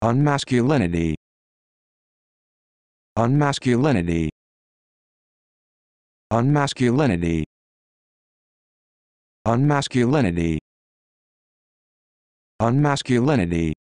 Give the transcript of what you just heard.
Unmasculinity. Unmasculinity. Unmasculinity. Unmasculinity. Unmasculinity.